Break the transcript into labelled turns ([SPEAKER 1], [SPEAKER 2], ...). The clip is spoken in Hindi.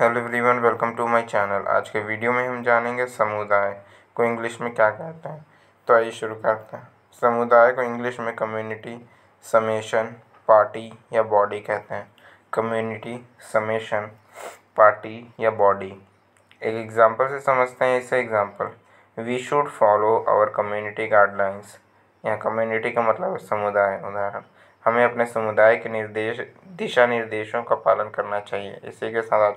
[SPEAKER 1] hello everyone welcome to my channel आज के वीडियो में हम जानेंगे समुदाय को इंग्लिश में क्या कहते हैं तो आइए शुरू करते हैं समुदाय को इंग्लिश में कम्युनिटी समेशन पार्टी या बॉडी कहते हैं कम्युनिटी समेशन पार्टी या बॉडी एक एग्जांपल से समझते हैं इसे example we should follow our community guidelines या कम्युनिटी का मतलब समुदाय उदाहरण हमें अपने समुदाय के निर्देश दिशा निर्देशों का पालन करना चाहिए इसी के साथ